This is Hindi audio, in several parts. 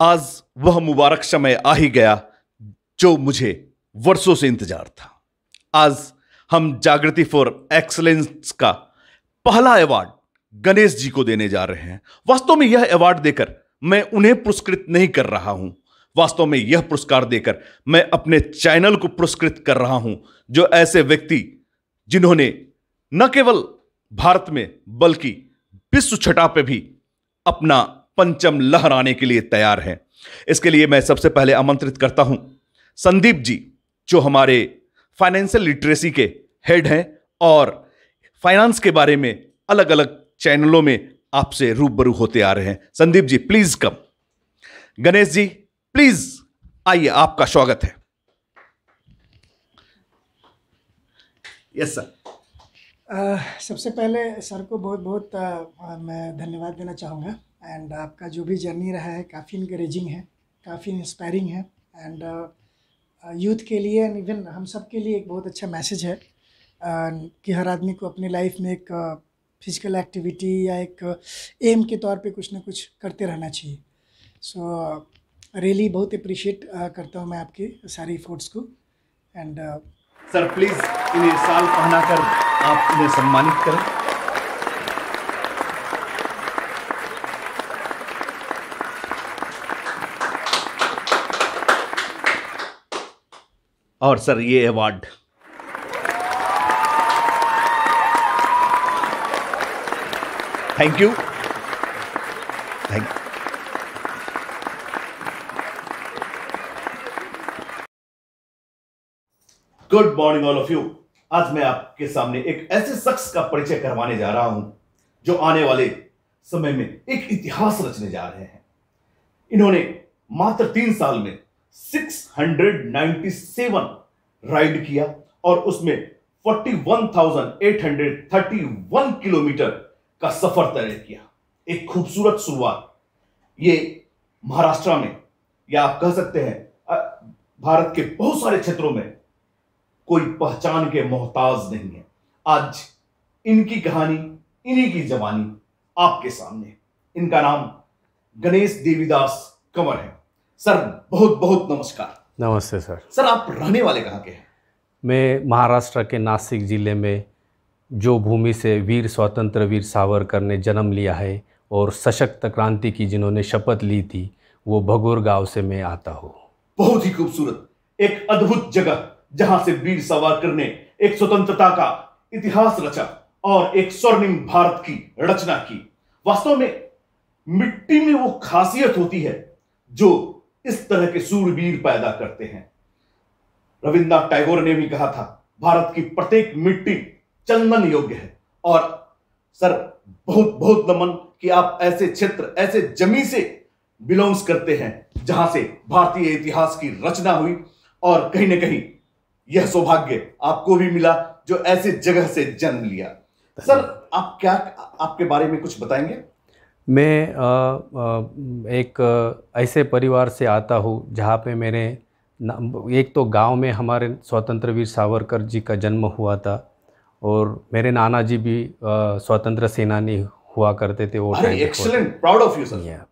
आज वह मुबारक समय आ ही गया जो मुझे वर्षों से इंतजार था आज हम जागृति फॉर एक्सलेंस का पहला अवार्ड गणेश जी को देने जा रहे हैं वास्तव में यह अवार्ड देकर मैं उन्हें पुरस्कृत नहीं कर रहा हूं वास्तव में यह पुरस्कार देकर मैं अपने चैनल को पुरस्कृत कर रहा हूं जो ऐसे व्यक्ति जिन्होंने न केवल भारत में बल्कि विश्व छटा पे भी अपना पंचम लहराने के लिए तैयार हैं इसके लिए मैं सबसे पहले आमंत्रित करता हूं संदीप जी जो हमारे फाइनेंशियल लिटरेसी के हेड हैं और फाइनेंस के बारे में अलग अलग चैनलों में आपसे रूबरू होते आ रहे हैं Sandeep ji please come Ganesh ji please आइए आपका स्वागत है यस सर सबसे पहले सर को बहुत बहुत मैं धन्यवाद देना चाहूँगा एंड आपका जो भी जर्नी रहा है काफ़ी इंकरेजिंग है काफ़ी इंस्पायरिंग है एंड यूथ के लिए एंड इवन हम सब के लिए एक बहुत अच्छा मैसेज है कि हर आदमी को अपनी लाइफ में एक फिजिकल एक्टिविटी या एक एम के तौर पे कुछ ना कुछ करते रहना चाहिए सो so, रियली बहुत अप्रिशिएट करता हूँ मैं आपके सारे इफोर्ट्स को एंड सर प्लीज़ इन्हें साल पहना कर आप उन्हें सम्मानित करें और सर ये award thank you thank you morning all of you आज मैं आपके सामने एक ऐसे शख्स का परिचय करवाने जा रहा हूं जो आने वाले समय में एक इतिहास रचने जा रहे हैं इन्होंने मात्र तीन साल में 697 राइड किया और उसमें 41,831 किलोमीटर का सफर तय किया एक खूबसूरत शुरुआत ये महाराष्ट्र में या आप कह सकते हैं भारत के बहुत सारे क्षेत्रों में कोई पहचान के मोहताज नहीं है आज इनकी कहानी इन्हीं की जवानी आपके सामने इनका नाम गणेश देवीदास कंवर है सर बहुत बहुत नमस्कार नमस्ते सर सर आप रहने वाले कहाँ के हैं मैं महाराष्ट्र के नासिक ज़िले में जो भूमि से वीर स्वतंत्र वीर सावरकर ने जन्म लिया है और सशक्त क्रांति की जिन्होंने शपथ ली थी वो भगोर गांव से मैं आता हूँ बहुत ही खूबसूरत एक अद्भुत जगह जहां से वीर सावरकर ने एक स्वतंत्रता का इतिहास रचा और एक स्वर्णिम भारत की रचना की वास्तव में मिट्टी में वो खासियत होती है जो इस तरह के सूरवीर पैदा करते हैं रविंद्रनाथ टैगोर ने भी कहा था भारत की प्रत्येक मिट्टी चंदन योग्य है और सर बहुत बहुत नमन कि आप ऐसे क्षेत्र ऐसे जमी से बिलोंग्स करते हैं जहां से भारतीय इतिहास की रचना हुई और कहीं ना कहीं यह सौभाग्य आपको भी मिला जो ऐसे जगह से जन्म लिया सर आप क्या आपके बारे में कुछ बताएंगे मैं आ, आ, एक ऐसे परिवार से आता हूँ जहाँ पे मेरे एक तो गांव में हमारे स्वतंत्र वीर सावरकर जी का जन्म हुआ था और मेरे नाना जी भी स्वतंत्र सेनानी हुआ करते थे वो excellent proud of you sir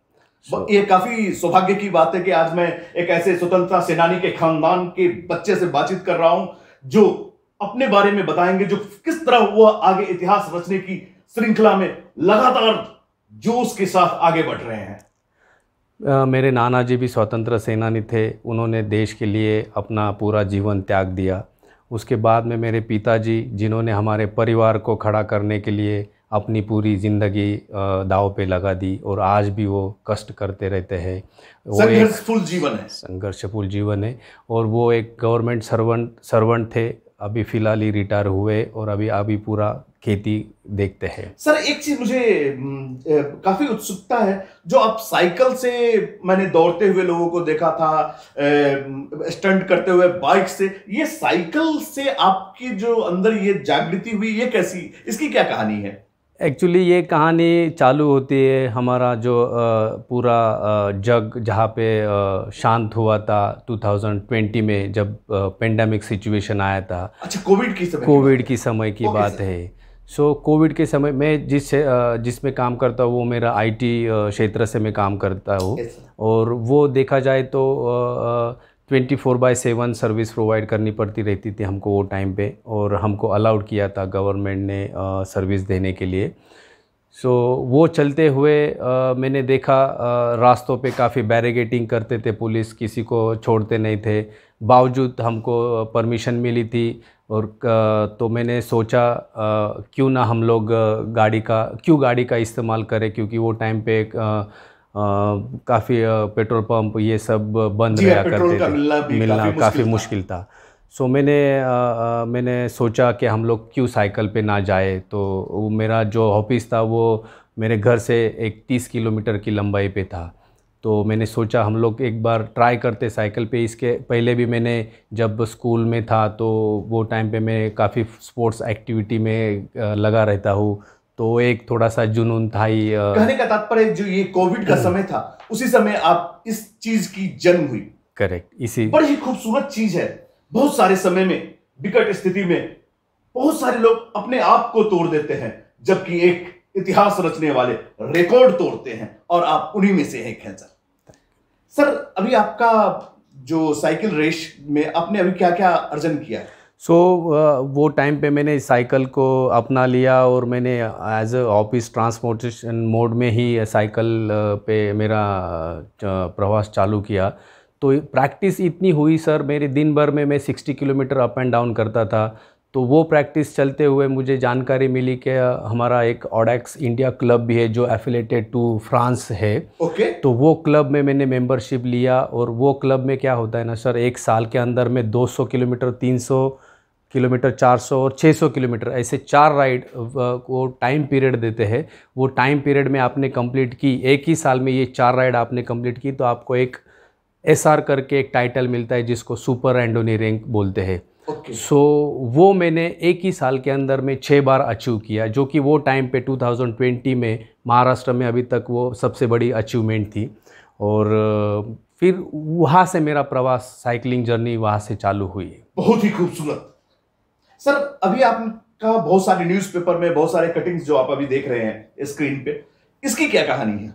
So, ये काफी सौभाग्य की बात है कि आज मैं एक ऐसे स्वतंत्रता सेनानी के खानदान के बच्चे से बातचीत कर रहा हूं जो अपने बारे में बताएंगे जो किस तरह हुआ आगे इतिहास रचने की श्रृंखला में लगातार जोश के साथ आगे बढ़ रहे हैं मेरे नाना जी भी स्वतंत्र सेनानी थे उन्होंने देश के लिए अपना पूरा जीवन त्याग दिया उसके बाद में मेरे पिताजी जिन्होंने हमारे परिवार को खड़ा करने के लिए अपनी पूरी ज़िंदगी दाव पे लगा दी और आज भी वो कष्ट करते रहते हैं वो संघर्षपूर्ण जीवन है संघर्षपूर्ण जीवन है और वो एक गवर्नमेंट सर्वेंट सर्वेंट थे अभी फ़िलहाल ही रिटायर हुए और अभी अभी पूरा खेती देखते हैं सर एक चीज मुझे काफी उत्सुकता है जो आप साइकिल से मैंने दौड़ते हुए लोगों को देखा था स्टंट करते हुए बाइक से ये साइकिल से आपकी जो अंदर ये जागृति हुई ये कैसी इसकी क्या कहानी है एक्चुअली ये कहानी चालू होती है हमारा जो पूरा जग जहाँ पे शांत हुआ था 2020 में जब पेंडेमिक सिचुएशन आया था अच्छा कोविड की समय कोविड की समय की बात है सो so, कोविड के समय मैं जिस जिसमें काम करता हूँ वो मेरा आईटी क्षेत्र से मैं काम करता हूँ और वो देखा जाए तो आ, twenty four by seven service provide करनी पड़ती रहती थी हमको वो टाइम पे और हमको अलाउड किया था गवर्नमेंट ने सर्विस देने के लिए सो so, वो चलते हुए आ, मैंने देखा आ, रास्तों पे काफ़ी बैरिगेटिंग करते थे पुलिस किसी को छोड़ते नहीं थे बावजूद हमको परमिशन मिली थी और तो मैंने सोचा क्यों ना हम लोग गाड़ी का क्यों गाड़ी का इस्तेमाल करें क्योंकि वो टाइम पे आ, काफ़ी पेट्रोल पंप ये सब बंद रहा हाँ, करते थे मिलना, मिलना काफ़ी मुश्किल था सो so, मैंने आ, मैंने सोचा कि हम लोग क्यों साइकिल पे ना जाए तो मेरा जो ऑफिस था वो मेरे घर से एक तीस किलोमीटर की लंबाई पे था तो मैंने सोचा हम लोग एक बार ट्राई करते साइकिल पे इसके पहले भी मैंने जब स्कूल में था तो वो टाइम पे मैं काफ़ी स्पोर्ट्स एक्टिविटी में लगा रहता हूँ तो एक थोड़ा सा जुनून था ही कहने का तात्पर्य जो ये कोविड का समय था उसी समय आप इस चीज की जन्म हुई करेक्ट इसी बड़ी खूबसूरत चीज है बहुत सारे समय में विकट स्थिति में बहुत सारे लोग अपने आप को तोड़ देते हैं जबकि एक इतिहास रचने वाले रिकॉर्ड तोड़ते हैं और आप उन्हीं में से हैं हैं सर सर अभी आपका जो साइकिल रेस में आपने अभी क्या क्या अर्जन किया है सो so, uh, वो टाइम पे मैंने इस साइकिल को अपना लिया और मैंने as a office transportation mode में ही साइकिल uh, पे मेरा uh, प्रवास चालू किया तो प्रैक्टिस इतनी हुई सर मेरे दिन भर में मैं 60 किलोमीटर अप एंड डाउन करता था तो वो प्रैक्टिस चलते हुए मुझे जानकारी मिली कि हमारा एक ऑडेक्स इंडिया क्लब भी है जो एफिलेटेड टू फ्रांस है ओके okay. तो वो क्लब में मैंने मेंबरशिप लिया और वो क्लब में क्या होता है ना सर एक साल के अंदर में 200 किलोमीटर 300 किलोमीटर 400 और 600 किलोमीटर ऐसे चार राइड को टाइम पीरियड देते हैं वो टाइम पीरियड में आपने कंप्लीट की एक ही साल में ये चार राइड आपने कंप्लीट की तो आपको एक एस करके एक टाइटल मिलता है जिसको सुपर एंडोनी रैंक बोलते हैं okay. सो so, वो मैंने एक ही साल के अंदर में छः बार अचीव किया जो कि वो टाइम पे 2020 में महाराष्ट्र में अभी तक वो सबसे बड़ी अचीवमेंट थी और फिर वहाँ से मेरा प्रवास साइकिलिंग जर्नी वहाँ से चालू हुई बहुत ही खूबसूरत सर अभी आपका बहुत सारे न्यूज़पेपर में बहुत सारे कटिंग्स जो आप अभी देख रहे हैं स्क्रीन पे इसकी क्या कहानी है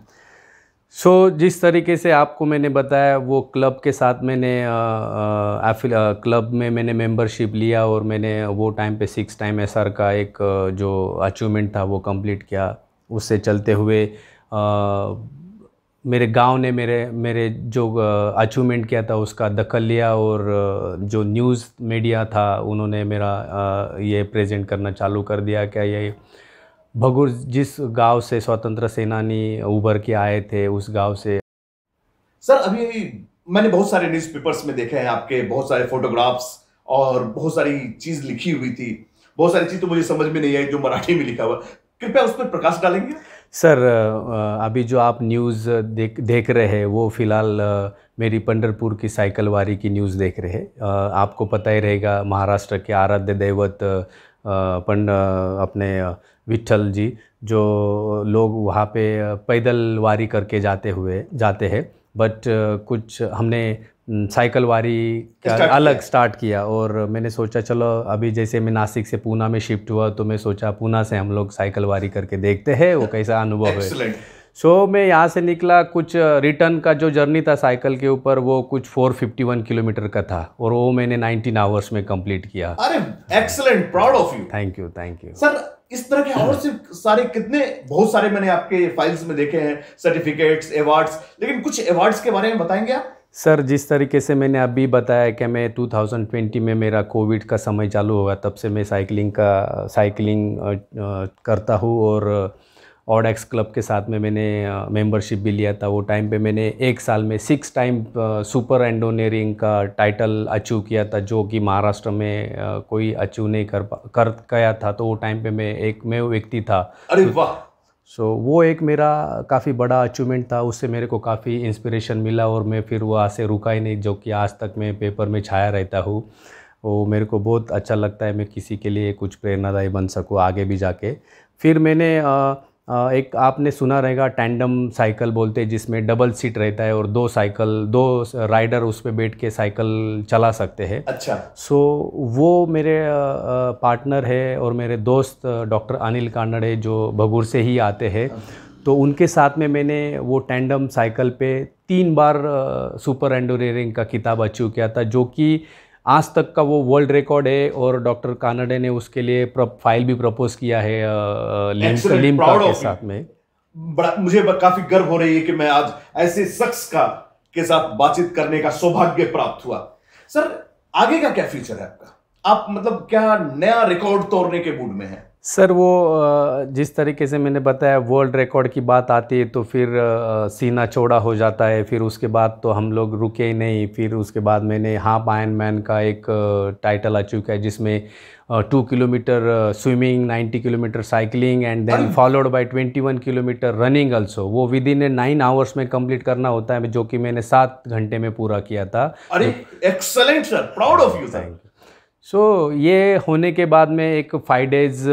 सो so, जिस तरीके से आपको मैंने बताया वो क्लब के साथ मैंने आ, क्लब में मैंने मेंबरशिप लिया और मैंने वो टाइम पे सिक्स टाइम एस का एक जो अचीवमेंट था वो कंप्लीट किया उससे चलते हुए आ, मेरे गांव ने मेरे मेरे जो अचीवमेंट किया था उसका दखल लिया और जो न्यूज़ मीडिया था उन्होंने मेरा ये प्रेजेंट करना चालू कर दिया क्या ये भगुर जिस गांव से स्वतंत्र सेनानी उभर के आए थे उस गांव से सर अभी मैंने बहुत सारे न्यूज़पेपर्स में देखे हैं आपके बहुत सारे फोटोग्राफ्स और बहुत सारी चीज़ लिखी हुई थी बहुत सारी चीज़ तो मुझे समझ में नहीं आई जो मराठी में लिखा हुआ कृपया उस पर प्रकाश डालेंगे सर अभी जो आप न्यूज़ देख देख रहे हैं वो फ़िलहाल मेरी पंडरपुर की साइकिल वारी की न्यूज़ देख रहे हैं आपको पता ही रहेगा महाराष्ट्र के आराध्य दैवत पंड अपने विट्ठल जी जो लोग वहाँ पे पैदल वारी करके जाते हुए जाते हैं बट uh, कुछ हमने साइकिल वारी अलग स्टार्ट किया और मैंने सोचा चलो अभी जैसे मैं नासिक से पूना में शिफ्ट हुआ तो मैं सोचा पूना से हम लोग साइकिल वारी करके देखते हैं वो कैसा अनुभव है सो so, मैं यहाँ से निकला कुछ रिटर्न uh, का जो जर्नी था साइकिल के ऊपर वो कुछ 451 किलोमीटर का था और वो मैंने 19 आवर्स में कंप्लीट किया अरे excellent proud of you thank you thank you sir इस तरह के और सिर्फ सारे कितने बहुत सारे मैंने आपके फाइल्स में देखे हैं सर्टिफिकेट्स अवार्ड्स लेकिन कुछ अवार्ड्स के बारे में बताएंगे आप सर जिस तरीके से मैंने अभी बताया कि मैं 2020 में मेरा कोविड का समय चालू हुआ तब से मैं साइकिलिंग का साइकिलिंग करता हूँ और ऑड एक्स क्लब के साथ में मैंने मेंबरशिप भी लिया था वो टाइम पे मैंने एक साल में सिक्स टाइम सुपर एंडोनियरिंग का टाइटल अचीव किया था जो कि महाराष्ट्र में कोई अचीव नहीं कर कर गया था तो वो टाइम पे मैं एक मैं व्यक्ति था अरे वाह सो so, वो एक मेरा काफ़ी बड़ा अचीवमेंट था उससे मेरे को काफ़ी इंस्पिरेशन मिला और मैं फिर वहाँ से रुका ही नहीं जो कि आज तक मैं पेपर में छाया रहता हूँ वो मेरे को बहुत अच्छा लगता है मैं किसी के लिए कुछ प्रेरणादायी बन सकूँ आगे भी जाके फिर मैंने आ, एक आपने सुना रहेगा टैंडम साइकिल बोलते हैं जिसमें डबल सीट रहता है और दो साइकिल दो राइडर उस पर बैठ के साइकिल चला सकते हैं अच्छा सो वो मेरे पार्टनर है और मेरे दोस्त डॉक्टर अनिल कानड़े जो भगूर से ही आते हैं अच्छा। तो उनके साथ में मैंने वो टैंडम साइकिल पे तीन बार सुपर एंडोरियरिंग का किताब अचीव किया था जो कि आज तक का वो वर्ल्ड रिकॉर्ड है और डॉक्टर कानडे ने उसके लिए फाइल भी प्रपोज किया है लिम्स, के साथ में बड़ा मुझे काफी गर्व हो रही है कि मैं आज ऐसे शख्स का के साथ बातचीत करने का सौभाग्य प्राप्त हुआ सर आगे का क्या फ्यूचर है आपका आप मतलब क्या नया रिकॉर्ड तोड़ने के मूड में है सर वो जिस तरीके से मैंने बताया वर्ल्ड रिकॉर्ड की बात आती है तो फिर सीना चौड़ा हो जाता है फिर उसके बाद तो हम लोग रुके ही नहीं फिर उसके बाद मैंने हाफ आयन मैन का एक टाइटल आ चुका है जिसमें two kilometre swimming 90 kilometre cycling and then followed by 21 kilometre running also वो within a nine hours में कंप्लीट करना होता है जो कि मैंने सात घंटे में पूरा किया था अरे excellent sir proud of you thank you so so, ये होने के बाद में एक फाइव डेज़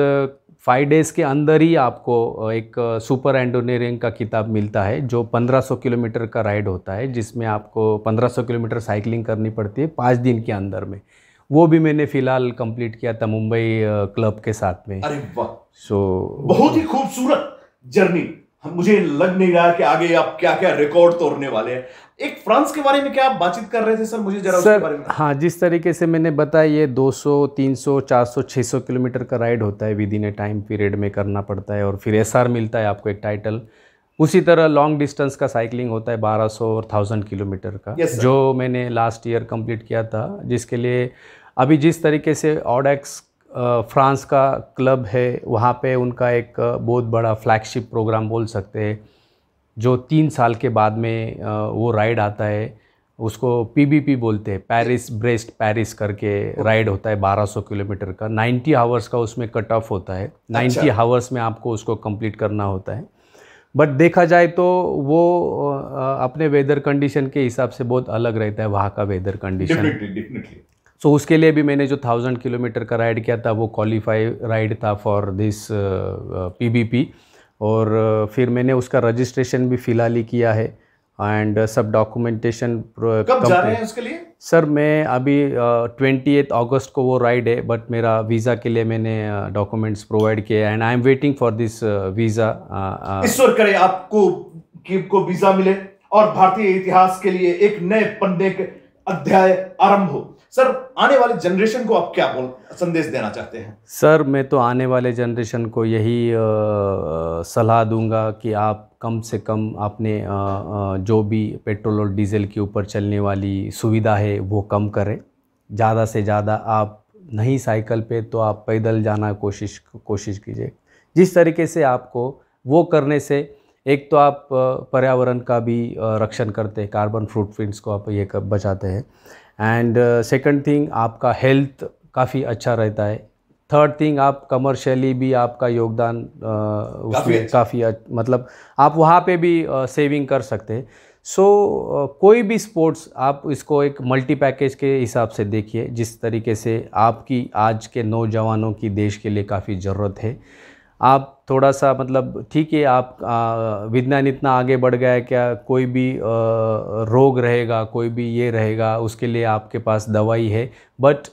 फाइव डेज़ के अंदर ही आपको एक सुपर एंडोनियरिंग का किताब मिलता है जो 1500 किलोमीटर का राइड होता है जिसमें आपको 1500 किलोमीटर साइकिलिंग करनी पड़ती है पाँच दिन के अंदर में वो भी मैंने फ़िलहाल कंप्लीट किया था मुंबई क्लब के साथ में अरे वाह सो so, बहुत ही खूबसूरत जर्नी मुझे लग नहीं रहा कि आगे आप क्या क्या रिकॉर्ड तोड़ने वाले हैं एक फ्रांस के बारे में क्या आप बातचीत कर रहे थे सर मुझे जरा सर बारे में। हाँ जिस तरीके से मैंने बताया ये 200 300 400 600 किलोमीटर का राइड होता है within a time period में करना पड़ता है और फिर एस मिलता है आपको एक टाइटल उसी तरह लॉन्ग डिस्टेंस का साइकिलिंग होता है 1200 और 1000 किलोमीटर का yes, जो मैंने लास्ट ईयर कंप्लीट किया था जिसके लिए अभी जिस तरीके से ऑडेक्स फ्रांस का क्लब है वहाँ पे उनका एक बहुत बड़ा फ्लैगशिप प्रोग्राम बोल सकते हैं जो तीन साल के बाद में वो राइड आता है उसको पीबीपी बोलते हैं पेरिस ब्रेस्ट पेरिस करके राइड होता है 1200 किलोमीटर का 90 हावर्स का उसमें कट ऑफ होता है 90 अच्छा। हावर्स में आपको उसको कंप्लीट करना होता है बट देखा जाए तो वो अपने वेदर कंडीशन के हिसाब से बहुत अलग रहता है वहाँ का वेदर कंडीशन सो so, उसके लिए भी मैंने जो थाउजेंड किलोमीटर का राइड किया था वो क्वालिफाई राइड था फॉर दिस पी और फिर मैंने उसका रजिस्ट्रेशन भी फ़िलहाल ही किया है एंड सब डॉक्यूमेंटेशन कब जा रहे हैं उसके लिए सर मैं अभी ट्वेंटी एथ ऑगस्ट को वो राइड है बट मेरा वीज़ा के लिए मैंने डॉक्यूमेंट्स प्रोवाइड किए and I am waiting for this visa ईश्वर करे आपको को वीज़ा मिले और भारतीय इतिहास के लिए एक नए पन्ने अध्याय आरंभ हो सर आने वाले जनरेशन को आप क्या बोल संदेश देना चाहते हैं सर मैं तो आने वाले जनरेशन को यही सलाह दूंगा कि आप कम से कम आपने जो भी पेट्रोल और डीजल के ऊपर चलने वाली सुविधा है वो कम करें ज़्यादा से ज़्यादा आप नहीं साइकिल पे तो आप पैदल जाना कोशिश कोशिश कीजिए जिस तरीके से आपको वो करने से एक तो आप पर्यावरण का भी रक्षण करते हैं कार्बन फुटप्रिंट्स को आप ये बचाते हैं एंड सेकंड थिंग आपका हेल्थ काफ़ी अच्छा रहता है थर्ड थिंग आप कमर्शियली भी आपका योगदान उसमें काफ़ी अच्छा। मतलब आप वहाँ पे भी सेविंग कर सकते हैं सो so, कोई भी स्पोर्ट्स आप इसको एक मल्टी पैकेज के हिसाब से देखिए जिस तरीके से आपकी आज के नौजवानों की देश के लिए काफ़ी ज़रूरत है आप थोड़ा सा मतलब ठीक है आप विज्ञान इतना आगे बढ़ गया है क्या कोई भी रोग रहेगा कोई भी ये रहेगा उसके लिए आपके पास दवाई है बट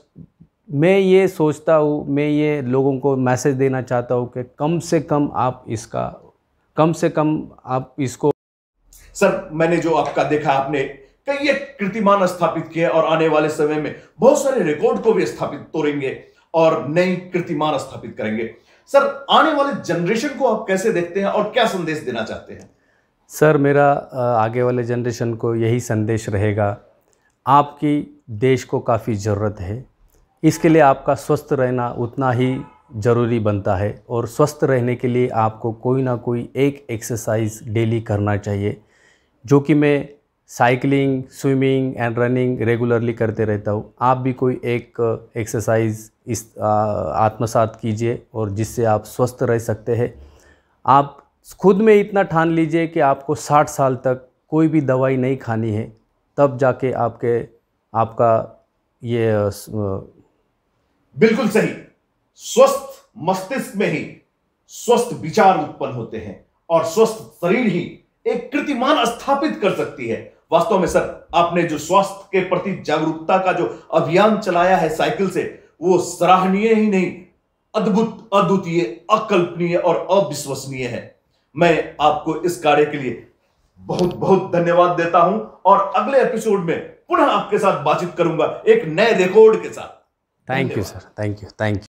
मैं ये सोचता हूँ मैं ये लोगों को मैसेज देना चाहता हूँ कि कम से कम आप इसका कम से कम आप इसको सर मैंने जो आपका देखा आपने कई कीर्तिमान स्थापित किए और आने वाले समय में बहुत सारे रिकॉर्ड को भी स्थापित तोड़ेंगे और नई कीर्तिमान स्थापित करेंगे सर आने वाले जनरेशन को आप कैसे देखते हैं और क्या संदेश देना चाहते हैं सर मेरा आगे वाले जनरेशन को यही संदेश रहेगा आपकी देश को काफ़ी ज़रूरत है इसके लिए आपका स्वस्थ रहना उतना ही ज़रूरी बनता है और स्वस्थ रहने के लिए आपको कोई ना कोई एक एक्सरसाइज डेली करना चाहिए जो कि मैं cycling swimming and running regularly करते रहता हूँ आप भी कोई एक एक्सरसाइज इस आत्मसात कीजिए और जिससे आप स्वस्थ रह सकते हैं आप खुद में इतना ठान लीजिए कि आपको 60 साल तक कोई भी दवाई नहीं खानी है तब जाके आपके आपका ये बिल्कुल सही स्वस्थ मस्तिष्क में ही स्वस्थ विचार उत्पन्न होते हैं और स्वस्थ शरीर ही एक कृतिमान स्थापित कर सकती है वास्तव में सर आपने जो स्वास्थ्य के प्रति जागरूकता का जो अभियान चलाया है साइकिल से वो सराहनीय ही नहीं अद्भुत अद्वितीय अकल्पनीय और अविश्वसनीय है मैं आपको इस कार्य के लिए बहुत बहुत धन्यवाद देता हूं और अगले एपिसोड में पुनः आपके साथ बातचीत करूंगा एक नए रिकॉर्ड के साथ thank you sir thank you thank you